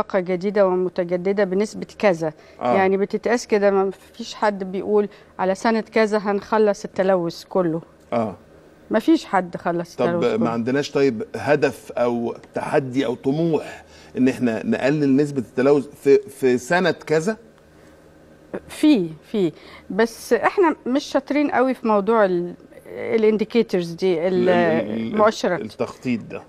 طاقة جديدة ومتجددة بنسبة كذا آه. يعني بتتقاس كده ما فيش حد بيقول على سنة كذا هنخلص التلوث كله اه ما فيش حد خلص طب التلوث طب ما عندناش طيب هدف او تحدي او طموح ان احنا نقلل نسبة التلوث في في سنة كذا في في بس احنا مش شاطرين قوي في موضوع الانديكيتورز دي المؤشرات التخطيط ده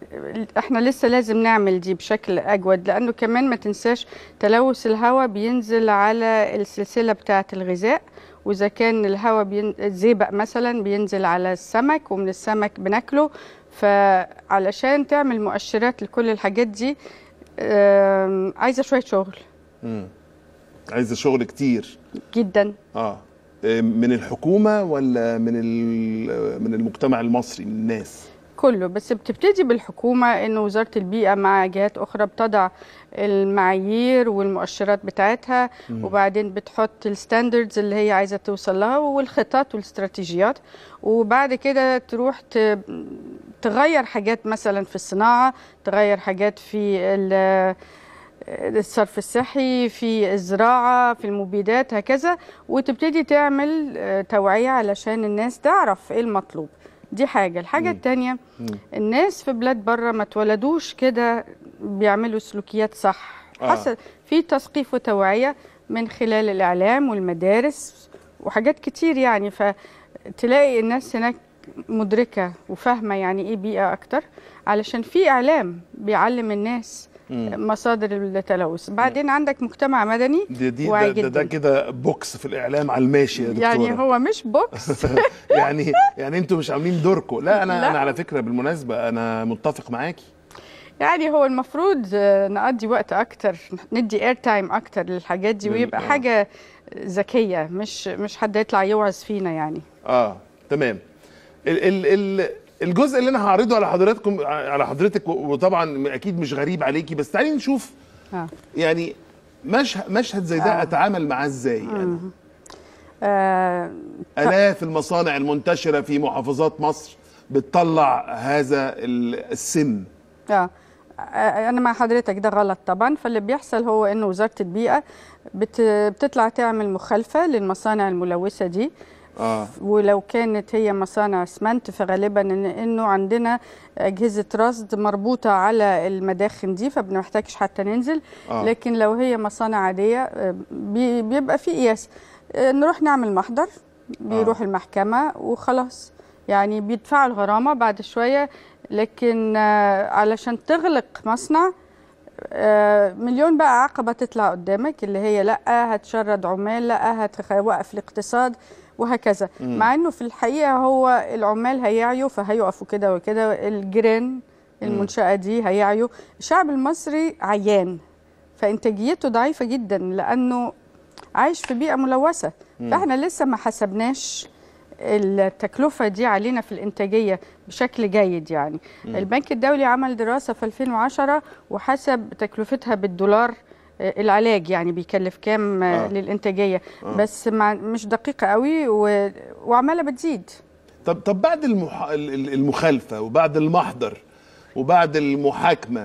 احنا لسه لازم نعمل دي بشكل اجود لانه كمان ما تنساش تلوث الهواء بينزل على السلسله بتاعه الغذاء واذا كان الهواء زيبق مثلا بينزل على السمك ومن السمك بناكله فعلشان تعمل مؤشرات لكل الحاجات دي عايزه شويه شغل امم عايزه شغل كتير جدا اه من الحكومه ولا من من المجتمع المصري من الناس كله بس بتبتدي بالحكومه ان وزاره البيئه مع جهات اخرى بتضع المعايير والمؤشرات بتاعتها وبعدين بتحط الستاندردز اللي هي عايزه توصل لها والخطط والاستراتيجيات وبعد كده تروح تغير حاجات مثلا في الصناعه تغير حاجات في الصرف الصحي في الزراعة في المبيدات هكذا وتبتدي تعمل آه، توعية علشان الناس تعرف ايه المطلوب دي حاجة الحاجة التانية الناس في بلاد بره ما اتولدوش كده بيعملوا سلوكيات صح آه. حصل في تثقيف وتوعية من خلال الإعلام والمدارس وحاجات كتير يعني فتلاقي الناس هناك مدركة وفاهمة يعني ايه بيئة أكتر علشان في إعلام بيعلم الناس مصادر التلوث بعدين عندك مجتمع مدني دي دي ده, ده, ده كده بوكس في الاعلام على الماشي يا يعني دكتوره يعني هو مش بوكس يعني يعني انتوا مش عاملين دوركم لا انا لا. انا على فكره بالمناسبه انا متفق معاكي يعني هو المفروض آه، نقضي وقت اكتر ندي اير تايم اكتر للحاجات دي ويبقى آه. حاجه ذكيه مش مش حد يطلع يوعظ فينا يعني اه تمام ال ال ال الجزء اللي انا هعرضه على حضراتكم على حضرتك وطبعا اكيد مش غريب عليكي بس تعالي نشوف آه. يعني مشهد مشهد زي ده آه. اتعامل معاه ازاي انا يعني؟ آه. الاف المصانع المنتشره في محافظات مصر بتطلع هذا السم آه. اه انا مع حضرتك ده غلط طبعا فاللي بيحصل هو ان وزاره البيئه بتطلع تعمل مخالفه للمصانع الملوثه دي آه. ولو كانت هي مصانع اسمنت فغالبا انه عندنا اجهزه رصد مربوطه على المداخن دي فبنحتاجش حتى ننزل آه. لكن لو هي مصانع عاديه آه، بيبقى في قياس آه، نروح نعمل محضر بيروح آه. المحكمه وخلاص يعني بيدفعوا الغرامه بعد شويه لكن آه، علشان تغلق مصنع مليون بقى عقبه تطلع قدامك اللي هي لا هتشرد عمال لا هتوقف الاقتصاد وهكذا مم. مع انه في الحقيقه هو العمال هيعيوا فهيقفوا كده وكده الجيران المنشاه دي هيعيوا الشعب المصري عيان فانتاجيته ضعيفه جدا لانه عايش في بيئه ملوثه فاحنا لسه ما حسبناش التكلفه دي علينا في الانتاجيه بشكل جيد يعني مم. البنك الدولي عمل دراسه في 2010 وحسب تكلفتها بالدولار العلاج يعني بيكلف كام آه. للانتاجيه آه. بس مع مش دقيقه قوي و... وعماله بتزيد طب طب بعد المح... المخالفه وبعد المحضر وبعد المحاكمه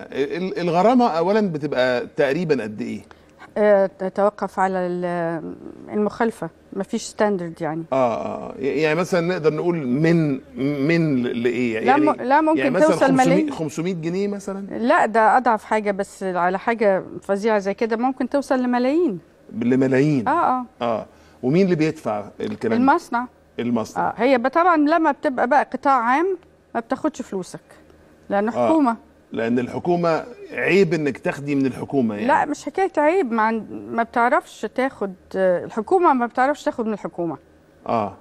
الغرامه اولا بتبقى تقريبا قد ايه توقف على المخالفه ما فيش ستاندرد يعني آه،, اه اه يعني مثلا نقدر نقول من من لايه يعني لا, لا ممكن يعني توصل 500 ملايين 500 جنيه مثلا لا ده اضعف حاجه بس على حاجه فظيعه زي كده ممكن توصل لملايين لملايين اه اه اه ومين اللي بيدفع الكلام المصنع المصنع آه هي طبعا لما بتبقى بقى قطاع عام ما بتاخدش فلوسك لانه آه. حكومه آه. لان الحكومه عيب انك تاخدي من الحكومه يعني لا مش حكايه عيب ما ما بتعرفش تاخد الحكومه ما بتعرفش تاخد من الحكومه اه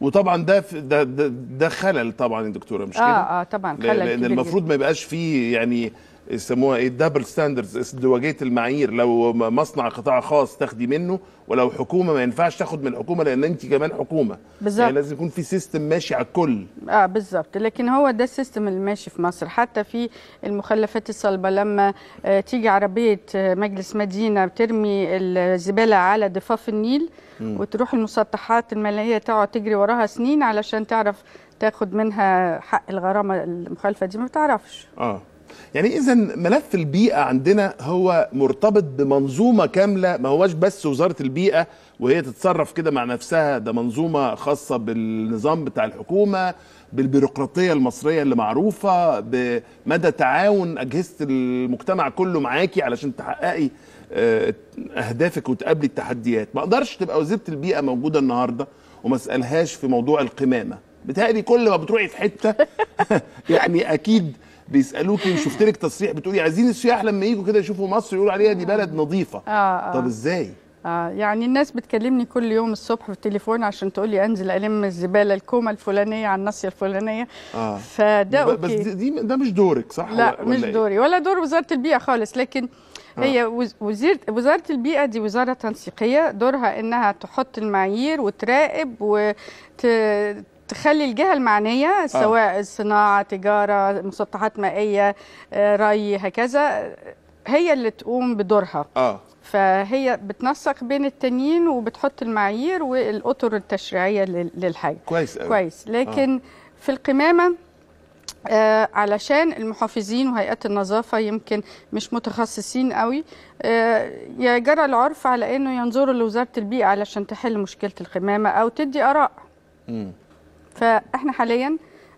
وطبعا ده ده ده, ده خلل طبعا يا دكتوره مش آه، كده اه اه طبعا خلل لان المفروض ما يبقاش فيه يعني يسموها ايه الدبل ستاندردز ازدواجيه المعايير لو مصنع قطاع خاص تاخدي منه ولو حكومه ما ينفعش تاخد من الحكومه لان انت كمان حكومه بالظبط يعني لازم يكون في سيستم ماشي على الكل اه بالظبط لكن هو ده السيستم اللي ماشي في مصر حتى في المخلفات الصلبه لما آه تيجي عربيه آه مجلس مدينه بترمي الزباله على ضفاف النيل م. وتروح المسطحات الماليه تقعد تجري وراها سنين علشان تعرف تاخد منها حق الغرامه المخالفه دي ما بتعرفش اه يعني اذا ملف البيئه عندنا هو مرتبط بمنظومه كامله ما هواش بس وزاره البيئه وهي تتصرف كده مع نفسها ده منظومه خاصه بالنظام بتاع الحكومه بالبيروقراطيه المصريه اللي معروفه بمدى تعاون اجهزه المجتمع كله معاكي علشان تحققي آه، اهدافك وتقابلي التحديات ما اقدرش تبقى وزيره البيئه موجوده النهارده وما اسالهاش في موضوع القمامه بتهيألي كل ما بتروحي في حته يعني اكيد بيسالوكي وشفت لك تصريح بتقولي عايزين السياح لما يجوا كده يشوفوا مصر يقولوا عليها دي بلد نظيفه آه آه. طب ازاي آه يعني الناس بتكلمني كل يوم الصبح في التليفون عشان تقول لي انزل الم الزباله الكومه الفلانيه على الناصيه الفلانيه آه. فده أوكي. بس دي ده مش دورك صح لا ولا مش إيه؟ دوري ولا دور وزاره البيئه خالص لكن آه. هي وزير وزاره البيئه دي وزاره تنسيقيه دورها انها تحط المعايير وتراقب وت تخلي الجهه المعنيه آه. سواء صناعه تجاره مسطحات مائيه آه، ري هكذا هي اللي تقوم بدورها اه فهي بتنسق بين التانيين وبتحط المعايير والاطر التشريعيه للحاجه كويس أوي. كويس آه. لكن آه. في القمامه آه علشان المحافظين وهيئات النظافة يمكن مش متخصصين قوي آه جرى العرف على أنه ينظروا لوزارة البيئة علشان تحل مشكلة القمامة أو تدي آراء فاحنا حاليا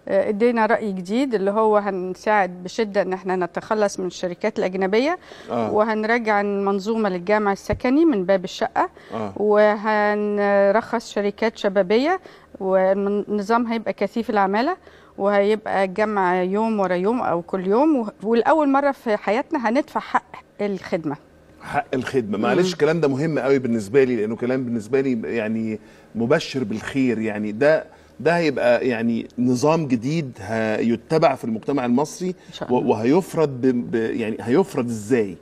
آه، ادينا راي جديد اللي هو هنساعد بشده ان احنا نتخلص من الشركات الاجنبيه آه. وهنرجع المنظومه للجامع السكني من باب الشقه آه. وهنرخص شركات شبابيه والنظام هيبقى كثيف العماله وهيبقى الجمع يوم ورا يوم او كل يوم ولاول مره في حياتنا هندفع حق الخدمه حق الخدمه معلش الكلام ده مهم قوي بالنسبه لي لانه كلام بالنسبه لي يعني مبشر بالخير يعني ده ده هيبقى يعني نظام جديد هيتبع في المجتمع المصري وهيفرض ب... ب... يعني هيفرض ازاي؟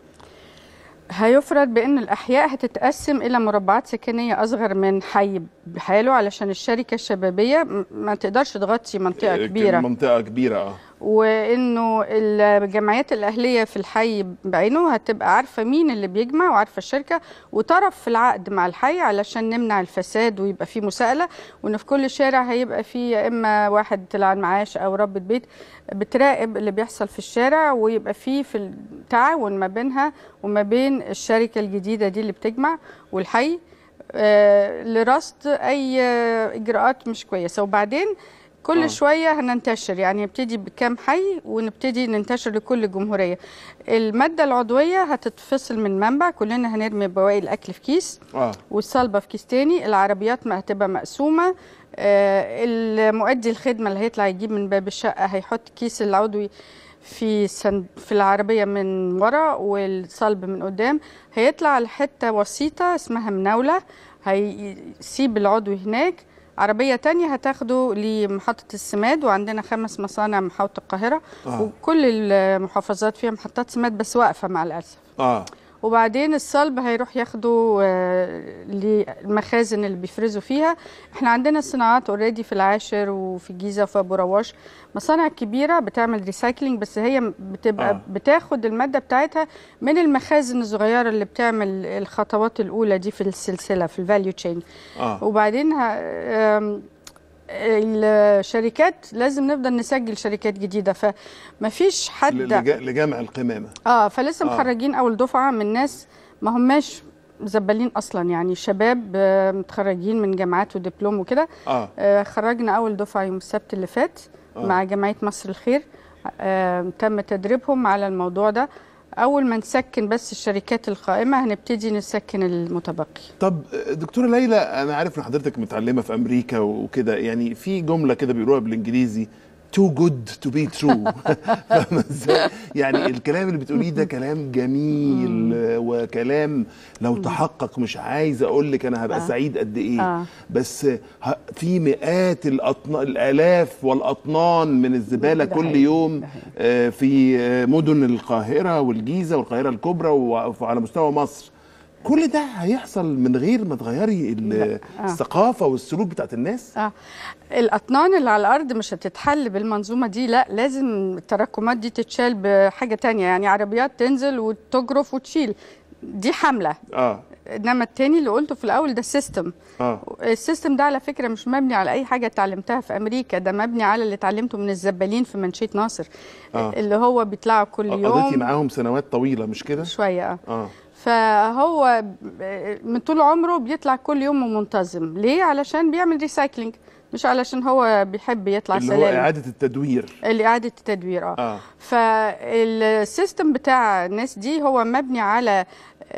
هيفرض بان الاحياء هتتقسم الى مربعات سكنيه اصغر من حي بحاله علشان الشركه الشبابيه ما تقدرش تغطي منطقه كبيره منطقه كبيره اه وانه الجمعيات الاهليه في الحي بعينه هتبقى عارفه مين اللي بيجمع وعارفه الشركه وطرف في العقد مع الحي علشان نمنع الفساد ويبقى في مساءله وان في كل شارع هيبقى في يا اما واحد طلع المعاش او ربة بيت بتراقب اللي بيحصل في الشارع ويبقى في في التعاون ما بينها وما بين الشركه الجديده دي اللي بتجمع والحي آه، لرصد اي اجراءات مش كويسه وبعدين كل آه. شويه هننتشر يعني نبتدي بكام حي ونبتدي ننتشر لكل الجمهوريه الماده العضويه هتتفصل من منبع كلنا هنرمي بواقي الاكل في كيس آه. والصلبه في كيس تاني العربيات ما هتبقى مقسومه آه المؤدي الخدمه اللي هيطلع يجيب من باب الشقه هيحط كيس العضوي في سند... في العربيه من ورا والصلب من قدام هيطلع لحته وسيطه اسمها مناوله هيسيب العضو هناك عربية تانية هتاخده لمحطة السماد وعندنا خمس مصانع محاوطة القاهرة آه. وكل المحافظات فيها محطات سماد بس واقفة مع الأسف آه. وبعدين الصلب هيروح ياخده آه، للمخازن اللي بيفرزوا فيها احنا عندنا صناعات اوريدي في العاشر وفي الجيزه وفي ابو رواش مصانع كبيره بتعمل ريسايكلينج بس هي بتبقى آه. بتاخد الماده بتاعتها من المخازن الصغيره اللي بتعمل الخطوات الاولى دي في السلسله في الفاليو تشين آه. وبعدين الشركات لازم نفضل نسجل شركات جديده فما فيش حد لجمع القمامه اه فلسه آه. مخرجين اول دفعه من ناس ما هماش زبالين اصلا يعني شباب آه، متخرجين من جامعات ودبلوم وكده آه. آه خرجنا اول دفعه يوم السبت اللي فات آه. مع جمعيه مصر الخير آه تم تدريبهم على الموضوع ده اول ما نسكن بس الشركات القائمه هنبتدي نسكن المتبقي طب دكتوره ليلى انا عارف ان حضرتك متعلمه في امريكا وكده يعني في جمله كده بيقولوها بالانجليزي تو جود تو بي ترو فاهمه ازاي؟ يعني الكلام اللي بتقوليه ده كلام جميل وكلام لو تحقق مش عايز اقول لك انا هبقى آه. سعيد قد ايه آه. بس في مئات الأطن... الالاف والاطنان من الزباله كل يوم آه، في مدن القاهره والجيزه والقاهره الكبرى وعلى مستوى مصر كل ده هيحصل من غير ما تغيري آه. الثقافه والسلوك بتاعت الناس اه الاطنان اللي على الارض مش هتتحل بالمنظومه دي لا لازم التراكمات دي تتشال بحاجه تانية يعني عربيات تنزل وتجرف وتشيل دي حمله اه انما التاني اللي قلته في الاول ده سيستم آه. السيستم ده على فكره مش مبني على اي حاجه اتعلمتها في امريكا ده مبني على اللي اتعلمته من الزبالين في منشيه ناصر آه. اللي هو بيطلعوا كل يوم قضيتي معاهم سنوات طويله مش كده شويه اه, آه. فهو من طول عمره بيطلع كل يوم منتظم ليه علشان بيعمل ريسايكلينج مش علشان هو بيحب يطلع اللي سلالم اللي هو إعادة التدوير اللي إعادة التدوير اه, آه. فالسيستم بتاع الناس دي هو مبني على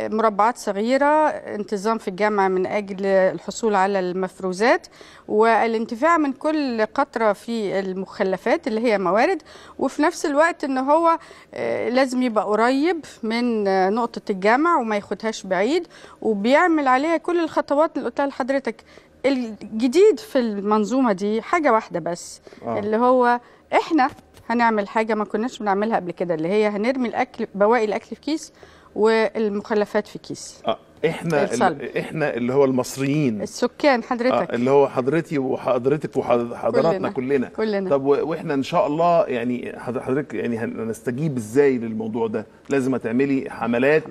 مربعات صغيرة انتظام في الجامعة من أجل الحصول على المفروزات والانتفاع من كل قطرة في المخلفات اللي هي موارد وفي نفس الوقت ان هو آه، لازم يبقى قريب من آه، نقطة الجامع وما ياخدهاش بعيد وبيعمل عليها كل الخطوات اللي قلتها لحضرتك الجديد في المنظومة دي حاجة واحدة بس آه. اللي هو احنا هنعمل حاجة ما كناش بنعملها قبل كده اللي هي هنرمي الأكل بواقي الأكل في كيس والمخلفات في كيس آه. احنا الصلب. احنا اللي هو المصريين السكان حضرتك آه اللي هو حضرتي وحضرتك وحضراتنا كلنا كلنا, كلنا. طب واحنا ان شاء الله يعني حضرتك يعني هنستجيب ازاي للموضوع ده لازم هتعملي حملات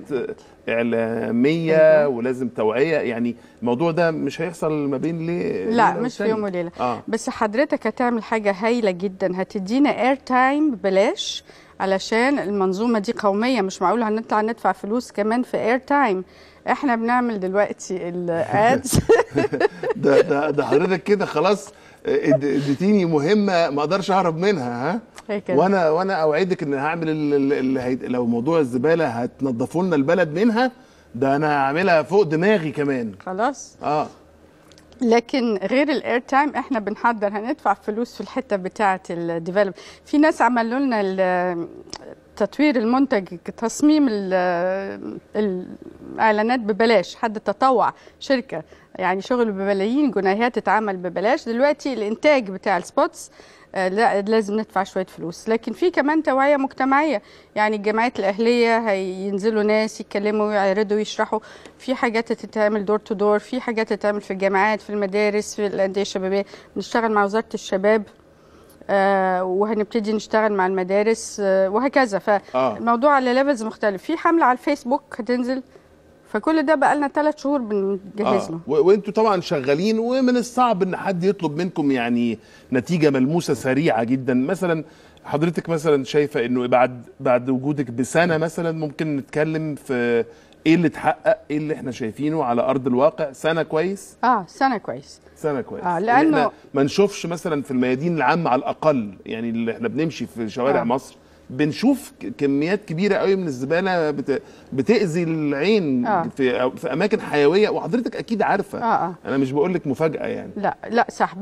اعلاميه أيوة. ولازم توعيه يعني الموضوع ده مش هيحصل ما بين ليه لا مش في يوم وليله آه. بس حضرتك هتعمل حاجه هايله جدا هتدينا اير تايم ببلاش علشان المنظومه دي قوميه مش معقول هنطلع ندفع فلوس كمان في اير تايم احنا بنعمل دلوقتي الادز ده ده ده حضرتك كده خلاص اديتيني مهمه ما اقدرش اهرب منها ها إيه وانا وانا اوعدك ان هعمل اللي لو موضوع الزباله هتنضفوا لنا البلد منها ده انا هعملها فوق دماغي كمان خلاص اه لكن غير الاير تايم احنا بنحضر هندفع فلوس في الحته بتاعه الديفلوب في ناس عملوا لنا تطوير المنتج تصميم الاعلانات ببلاش حد تطوع شركه يعني شغل بملايين جنيهات اتعمل ببلاش دلوقتي الانتاج بتاع السبوتس آه، لا لازم ندفع شويه فلوس لكن في كمان توعيه مجتمعيه يعني الجمعيات الاهليه هينزلوا ناس يتكلموا ويعرضوا ويشرحوا في حاجات تتعمل دور تو دور في حاجات تتعمل في الجامعات في المدارس في الانديه الشبابيه بنشتغل مع وزاره الشباب آه وهنبتدي نشتغل مع المدارس آه وهكذا آه. فالموضوع على ليفلز مختلف في حمله على الفيسبوك هتنزل فكل ده بقى لنا ثلاث شهور بنجهز آه. له آه. وانتوا طبعا شغالين ومن الصعب ان حد يطلب منكم يعني نتيجه ملموسه سريعه جدا مثلا حضرتك مثلا شايفه انه بعد بعد وجودك بسنه مثلا ممكن نتكلم في ايه اللي اتحقق ايه اللي احنا شايفينه على ارض الواقع سنه كويس اه سنه كويس سنه كويس اه لانه ما نشوفش مثلا في الميادين العامه على الاقل يعني اللي احنا بنمشي في شوارع آه. مصر بنشوف كميات كبيره قوي من الزباله بت... بتاذي العين آه. في في اماكن حيويه وحضرتك اكيد عارفه آه آه. انا مش بقول لك مفاجاه يعني لا لا صح